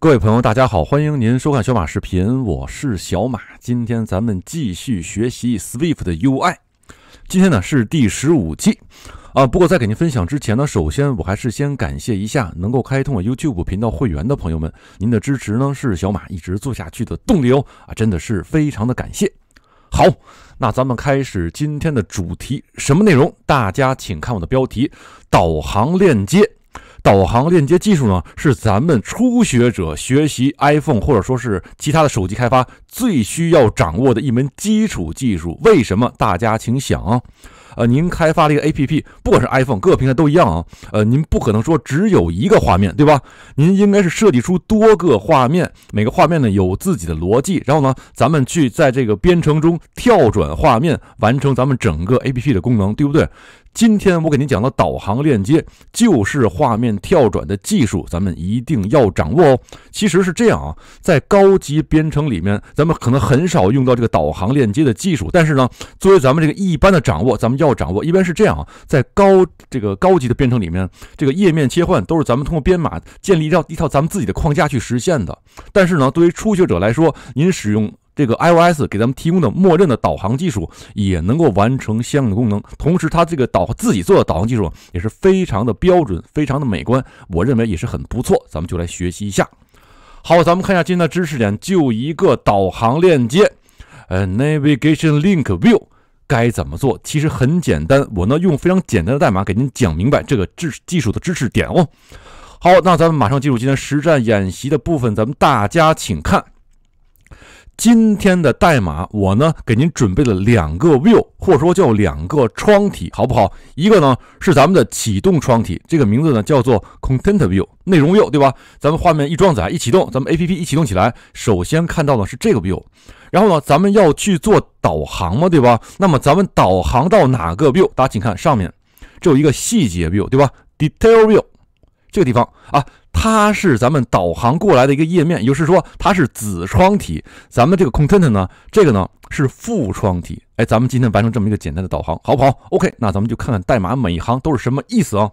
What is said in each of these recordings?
各位朋友，大家好，欢迎您收看小马视频，我是小马。今天咱们继续学习 Swift 的 UI。今天呢是第十五期啊。不过在给您分享之前呢，首先我还是先感谢一下能够开通 YouTube 频道会员的朋友们，您的支持呢是小马一直做下去的动力哦啊，真的是非常的感谢。好，那咱们开始今天的主题，什么内容？大家请看我的标题，导航链接。导航链接技术呢，是咱们初学者学习 iPhone 或者说是其他的手机开发最需要掌握的一门基础技术。为什么？大家请想啊，呃，您开发了一个 APP，不管是 iPhone，各个平台都一样啊。呃，您不可能说只有一个画面，对吧？您应该是设计出多个画面，每个画面呢有自己的逻辑，然后呢，咱们去在这个编程中跳转画面，完成咱们整个 APP 的功能，对不对？今天我给您讲的导航链接，就是画面跳转的技术，咱们一定要掌握哦。其实是这样啊，在高级编程里面，咱们可能很少用到这个导航链接的技术，但是呢，作为咱们这个一般的掌握，咱们要掌握。一般是这样，啊，在高这个高级的编程里面，这个页面切换都是咱们通过编码建立一套一套咱们自己的框架去实现的。但是呢，对于初学者来说，您使用。这个 iOS 给咱们提供的默认的导航技术也能够完成相应的功能，同时它这个导自己做的导航技术也是非常的标准，非常的美观，我认为也是很不错。咱们就来学习一下。好，咱们看一下今天的知识点，就一个导航链接，呃，navigation link view 该怎么做？其实很简单，我呢用非常简单的代码给您讲明白这个知技术的知识点哦。好，那咱们马上进入今天实战演习的部分，咱们大家请看。今天的代码，我呢给您准备了两个 view，或者说叫两个窗体，好不好？一个呢是咱们的启动窗体，这个名字呢叫做 content view，内容 view，对吧？咱们画面一装载，一启动，咱们 A P P 一启动起来，首先看到的是这个 view，然后呢，咱们要去做导航嘛，对吧？那么咱们导航到哪个 view？大家请看上面，这有一个细节 view，对吧？detail view，这个地方啊。它是咱们导航过来的一个页面，也就是说，它是子窗体。咱们这个 content 呢，这个呢是父窗体。哎，咱们今天完成这么一个简单的导航，好不好？OK，那咱们就看看代码每一行都是什么意思啊。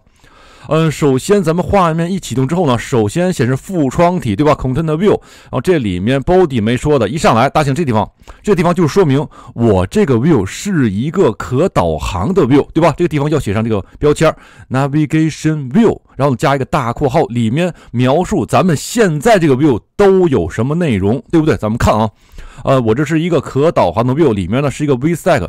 嗯，首先咱们画面一启动之后呢，首先显示副窗体，对吧？Content View，然后这里面 Body 没说的，一上来打醒这地方，这地方就说明我这个 View 是一个可导航的 View，对吧？这个地方要写上这个标签 Navigation View，然后加一个大括号，里面描述咱们现在这个 View 都有什么内容，对不对？咱们看啊，呃，我这是一个可导航的 View，里面呢是一个 VStack。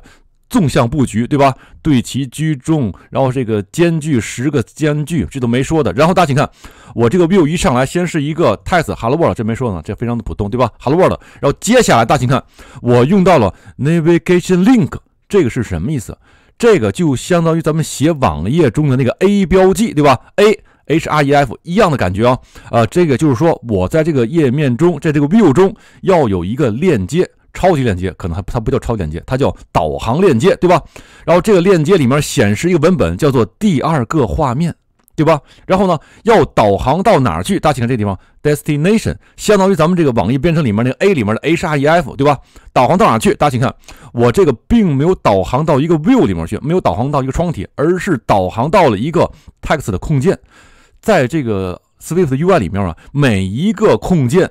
纵向布局对吧？对齐居中，然后这个间距十个间距，这都没说的。然后大家请看，我这个 view 一上来，先是一个 t e s t hello world，这没说呢，这非常的普通对吧？hello world，然后接下来大家请看，我用到了 navigation link，这个是什么意思？这个就相当于咱们写网页中的那个 a 标记对吧？a href 一样的感觉啊。呃，这个就是说我在这个页面中，在这个 view 中要有一个链接。超级链接可能还它不叫超级链接，它叫导航链接，对吧？然后这个链接里面显示一个文本，叫做第二个画面，对吧？然后呢，要导航到哪儿去？大家请看这地方，destination 相当于咱们这个网页编程里面那个 a 里面的 href，对吧？导航到哪儿去？大家请看，我这个并没有导航到一个 view 里面去，没有导航到一个窗体，而是导航到了一个 text 的控件，在这个 swift ui 里面啊，每一个控件。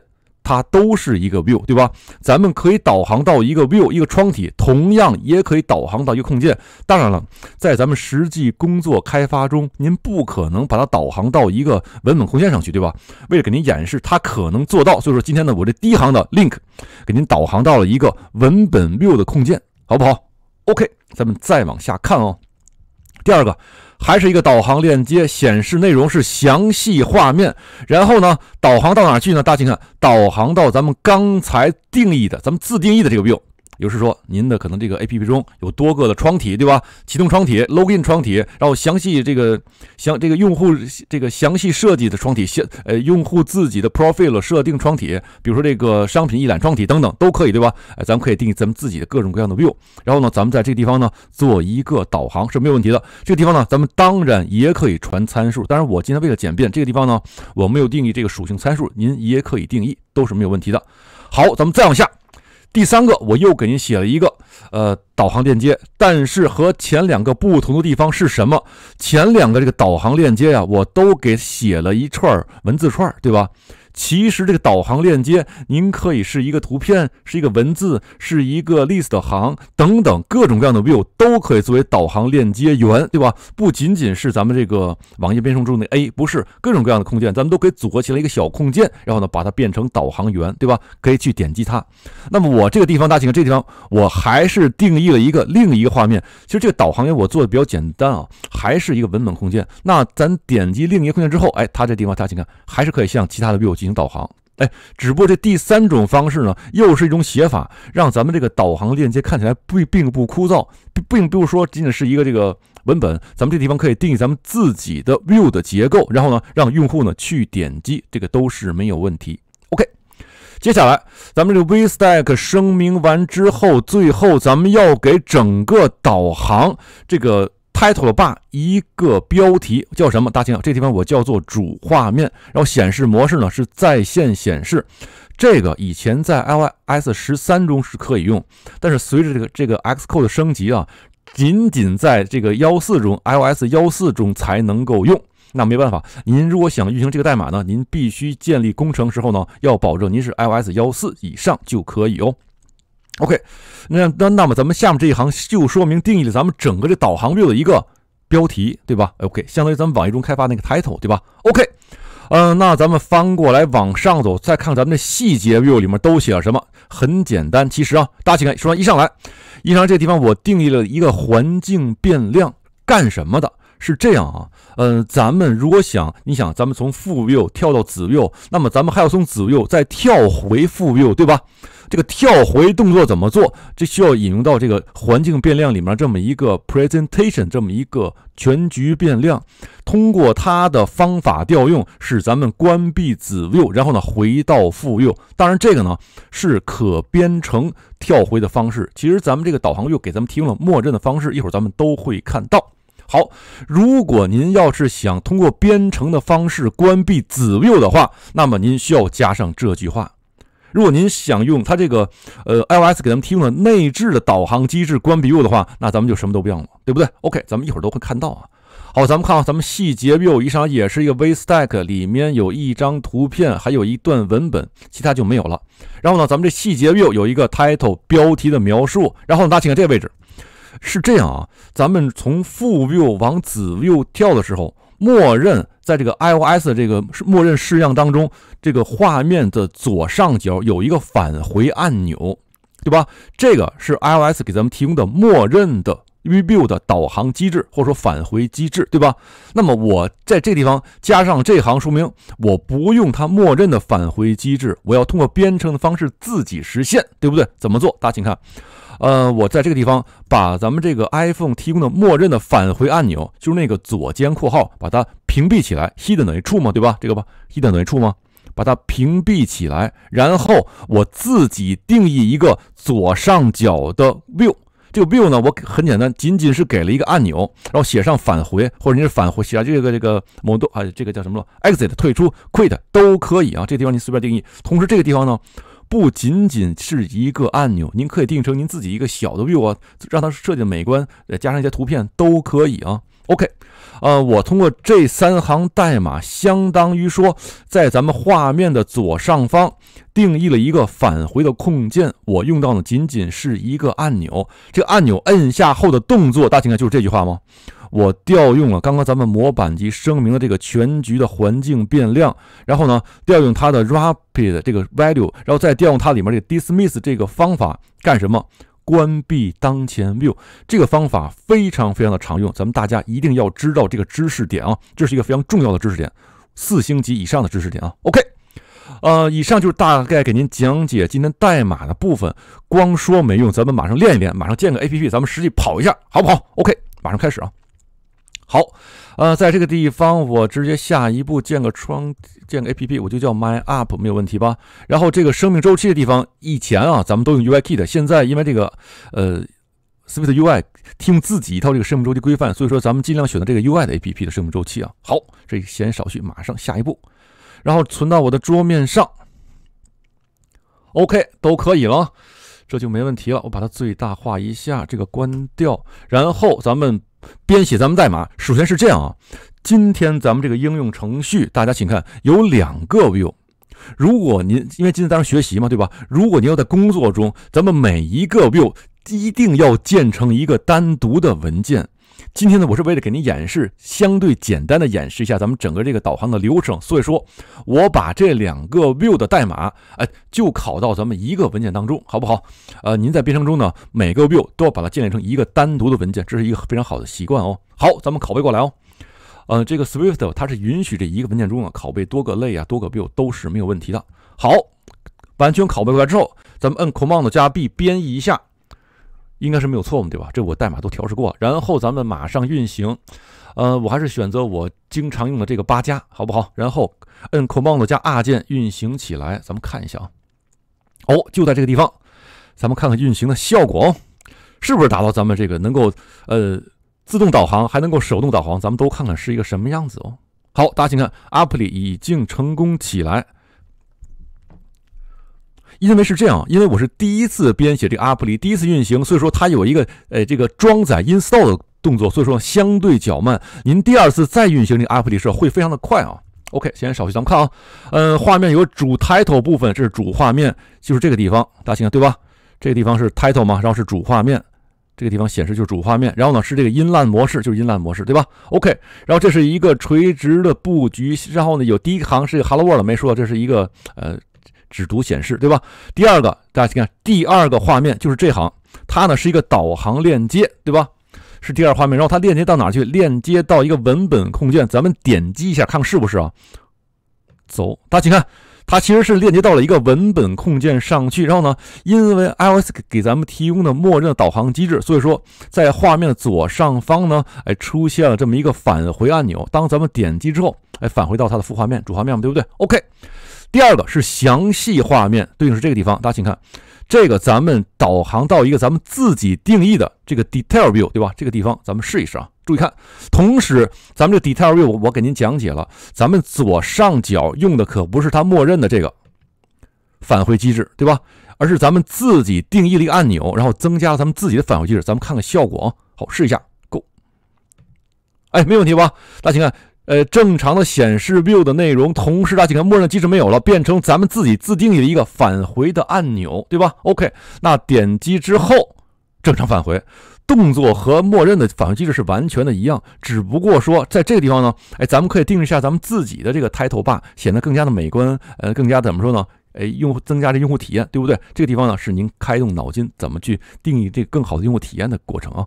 它都是一个 view，对吧？咱们可以导航到一个 view，一个窗体，同样也可以导航到一个控件。当然了，在咱们实际工作开发中，您不可能把它导航到一个文本控件上去，对吧？为了给您演示它可能做到，所以说今天呢，我这第一行的 link 给您导航到了一个文本 view 的控件，好不好？OK，咱们再往下看哦。第二个还是一个导航链接，显示内容是详细画面。然后呢，导航到哪去呢？大家请看，导航到咱们刚才定义的、咱们自定义的这个 view。有时说您的可能这个 A P P 中有多个的窗体，对吧？启动窗体、Login 窗体，然后详细这个详这个用户这个详细设计的窗体，先呃用户自己的 Profile 设定窗体，比如说这个商品一览窗体等等都可以，对吧？哎，咱们可以定义咱们自己的各种各样的 View，然后呢，咱们在这个地方呢做一个导航是没有问题的。这个地方呢，咱们当然也可以传参数，但是我今天为了简便，这个地方呢我没有定义这个属性参数，您也可以定义，都是没有问题的。好，咱们再往下。第三个，我又给您写了一个呃导航链接，但是和前两个不同的地方是什么？前两个这个导航链接呀，我都给写了一串文字串，对吧？其实这个导航链接，您可以是一个图片，是一个文字，是一个 list 行等等各种各样的 view 都可以作为导航链接源，对吧？不仅仅是咱们这个网页编程中的 a，不是各种各样的空间，咱们都可以组合起来一个小空间，然后呢把它变成导航源，对吧？可以去点击它。那么我这个地方大家请看，这地方我还是定义了一个另一个画面。其实这个导航源我做的比较简单啊，还是一个文本空间。那咱点击另一个空间之后，哎，它这地方大家请看，还是可以向其他的 view 进。行导航，哎，只不过这第三种方式呢，又是一种写法，让咱们这个导航链接看起来并并不枯燥，并并不是说仅仅是一个这个文本，咱们这地方可以定义咱们自己的 view 的结构，然后呢，让用户呢去点击，这个都是没有问题。OK，接下来咱们这个 VStack 声明完之后，最后咱们要给整个导航这个。Title 吧，一个标题叫什么？大家听，这地方我叫做主画面，然后显示模式呢是在线显示。这个以前在 iOS 十三中是可以用，但是随着这个这个 Xcode 的升级啊，仅仅在这个幺四中，iOS 幺四中才能够用。那没办法，您如果想运行这个代码呢，您必须建立工程时候呢，要保证您是 iOS 幺四以上就可以哦。OK，那那那么咱们下面这一行就说明定义了咱们整个这导航 view 的一个标题，对吧？OK，相当于咱们网易中开发那个 title，对吧？OK，嗯，那咱们翻过来往上走，再看咱们这细节 view 里面都写了什么？很简单，其实啊，大家请看，说一上来，一上来这地方我定义了一个环境变量，干什么的？是这样啊，嗯，咱们如果想，你想咱们从负 view 跳到子 view，那么咱们还要从子 view 再跳回负 view，对吧？这个跳回动作怎么做？这需要引用到这个环境变量里面，这么一个 presentation，这么一个全局变量，通过它的方法调用，使咱们关闭子 view，然后呢回到父 view。当然，这个呢是可编程跳回的方式。其实咱们这个导航又给咱们提供了默认的方式，一会儿咱们都会看到。好，如果您要是想通过编程的方式关闭子 view 的话，那么您需要加上这句话。如果您想用它这个，呃，iOS 给咱们提供的内置的导航机制关闭 U 的话，那咱们就什么都不用了，对不对？OK，咱们一会儿都会看到啊。好，咱们看啊，咱们细节 View 以上也是一个 VStack，里面有一张图片，还有一段文本，其他就没有了。然后呢，咱们这细节 View 有一个 title 标题的描述。然后呢，大家请看这个位置是这样啊，咱们从 view 往子 view 跳的时候。默认在这个 iOS 这个默认式样当中，这个画面的左上角有一个返回按钮，对吧？这个是 iOS 给咱们提供的默认的。r e view 的导航机制或者说返回机制，对吧？那么我在这地方加上这行，说明我不用它默认的返回机制，我要通过编程的方式自己实现，对不对？怎么做？大家请看，呃，我在这个地方把咱们这个 iPhone 提供的默认的返回按钮，就是那个左肩括号，把它屏蔽起来，hidden 等于 true 嘛，对吧？这个吧，hidden 等于 true 吗？把它屏蔽起来，然后我自己定义一个左上角的 view。view 呢？我很简单，仅仅是给了一个按钮，然后写上返回，或者您是返回写上这个这个 mode 啊，这个叫什么 exit 退出、quit 都可以啊。这个地方您随便定义。同时，这个地方呢，不仅仅是一个按钮，您可以定义成您自己一个小的 view 啊，让它设计的美观，再加上一些图片都可以啊。OK。呃，我通过这三行代码，相当于说，在咱们画面的左上方定义了一个返回的控件。我用到的仅仅是一个按钮。这个按钮摁下后的动作，大家看看就是这句话吗？我调用了刚刚咱们模板及声明的这个全局的环境变量，然后呢，调用它的 rapid 这个 value，然后再调用它里面这个 dismiss 这个方法干什么？关闭当前 view 这个方法非常非常的常用，咱们大家一定要知道这个知识点啊，这是一个非常重要的知识点，四星级以上的知识点啊。OK，呃，以上就是大概给您讲解今天代码的部分，光说没用，咱们马上练一练，马上建个 APP，咱们实际跑一下，好不好？OK，马上开始啊。好。呃，在这个地方，我直接下一步建个窗，建个 A P P，我就叫 My App，没有问题吧？然后这个生命周期的地方，以前啊，咱们都用 U I K 的，现在因为这个呃，Swift U I，听自己一套这个生命周期规范，所以说咱们尽量选择这个 U I 的 A P P 的生命周期啊。好，这闲少叙，马上下一步，然后存到我的桌面上。O K，都可以了。这就没问题了，我把它最大化一下，这个关掉，然后咱们编写咱们代码。首先是这样啊，今天咱们这个应用程序，大家请看，有两个 view。如果您因为今天在们学习嘛，对吧？如果您要在工作中，咱们每一个 view 一定要建成一个单独的文件。今天呢，我是为了给您演示相对简单的演示一下咱们整个这个导航的流程，所以说我把这两个 view 的代码，哎，就拷到咱们一个文件当中，好不好？呃，您在编程中呢，每个 view 都要把它建立成一个单独的文件，这是一个非常好的习惯哦。好，咱们拷贝过来哦。呃，这个 Swift 它是允许这一个文件中啊拷贝多个类啊，多个 view 都是没有问题的。好，完全拷贝过来之后，咱们按 Command 加 B 编译一下。应该是没有错误对吧？这我代码都调试过，然后咱们马上运行，呃，我还是选择我经常用的这个八加，好不好？然后按 Command 加 R 键运行起来，咱们看一下啊。哦，就在这个地方，咱们看看运行的效果，是不是达到咱们这个能够呃自动导航，还能够手动导航？咱们都看看是一个什么样子哦。好，大家请看 a p p 已经成功起来。因为是这样，因为我是第一次编写这个 app 里，第一次运行，所以说它有一个呃这个装载 install 的动作，所以说相对较慢。您第二次再运行这个 app 里时候会非常的快啊。OK，先少去，咱们看啊，呃，画面有主 title 部分，这是主画面，就是这个地方，大家看对吧？这个地方是 title 嘛，然后是主画面，这个地方显示就是主画面，然后呢是这个音浪模式，就是音浪模式对吧？OK，然后这是一个垂直的布局，然后呢有第一行是 hello world 没说，这是一个呃。只读显示，对吧？第二个，大家请看，第二个画面就是这行，它呢是一个导航链接，对吧？是第二画面，然后它链接到哪去？链接到一个文本控件，咱们点击一下，看看是不是啊？走，大家请看，它其实是链接到了一个文本控件上去，然后呢，因为 iOS 给咱们提供的默认的导航机制，所以说在画面的左上方呢，哎，出现了这么一个返回按钮，当咱们点击之后，哎，返回到它的副画面、主画面嘛，对不对？OK。第二个是详细画面，对应是这个地方，大家请看这个，咱们导航到一个咱们自己定义的这个 detail view，对吧？这个地方咱们试一试啊，注意看。同时，咱们这 detail view，我我给您讲解了，咱们左上角用的可不是它默认的这个返回机制，对吧？而是咱们自己定义了一个按钮，然后增加咱们自己的返回机制，咱们看看效果啊。好，试一下，Go。哎，没问题吧？大家请看。呃，正常的显示 view 的内容，同时大家看，默认机制没有了，变成咱们自己自定义的一个返回的按钮，对吧？OK，那点击之后正常返回，动作和默认的返回机制是完全的一样，只不过说在这个地方呢，哎，咱们可以定制一下咱们自己的这个 title bar，显得更加的美观，呃，更加怎么说呢？哎，用户增加这用户体验，对不对？这个地方呢，是您开动脑筋怎么去定义这更好的用户体验的过程啊。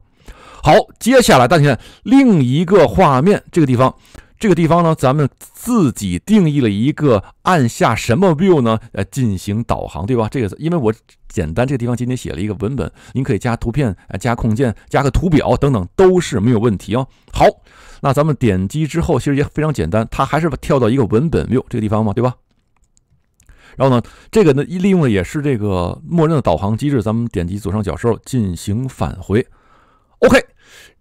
好，接下来大家看另一个画面，这个地方。这个地方呢，咱们自己定义了一个按下什么 view 呢？呃，进行导航，对吧？这个，因为我简单，这个地方仅仅写了一个文本，您可以加图片、加控件、加个图表等等，都是没有问题哦。好，那咱们点击之后，其实也非常简单，它还是跳到一个文本 view 这个地方嘛，对吧？然后呢，这个呢，利用的也是这个默认的导航机制。咱们点击左上角时候进行返回，OK。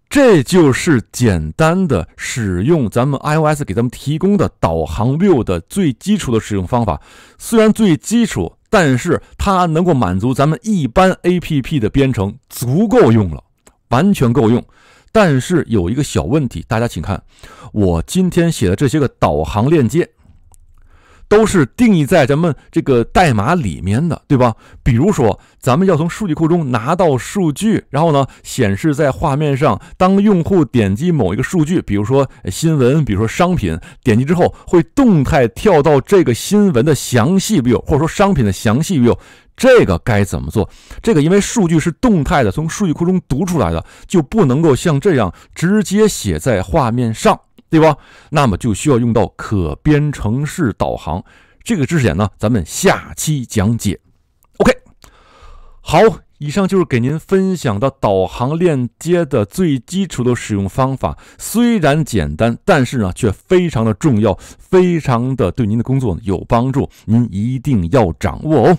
这就是简单的使用咱们 iOS 给咱们提供的导航 View 的最基础的使用方法。虽然最基础，但是它能够满足咱们一般 APP 的编程足够用了，完全够用。但是有一个小问题，大家请看我今天写的这些个导航链接。都是定义在咱们这个代码里面的，对吧？比如说，咱们要从数据库中拿到数据，然后呢显示在画面上。当用户点击某一个数据，比如说新闻，比如说商品，点击之后会动态跳到这个新闻的详细 view，或者说商品的详细 view。这个该怎么做？这个因为数据是动态的，从数据库中读出来的，就不能够像这样直接写在画面上。对吧？那么就需要用到可编程式导航这个知识点呢。咱们下期讲解。OK，好，以上就是给您分享的导航链接的最基础的使用方法。虽然简单，但是呢，却非常的重要，非常的对您的工作有帮助。您一定要掌握哦。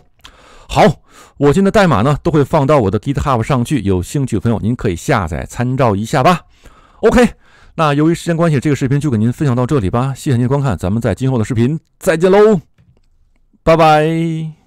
好，我现在的代码呢都会放到我的 GitHub 上去，有兴趣的朋友您可以下载参照一下吧。OK。那由于时间关系，这个视频就给您分享到这里吧。谢谢您的观看，咱们在今后的视频再见喽，拜拜。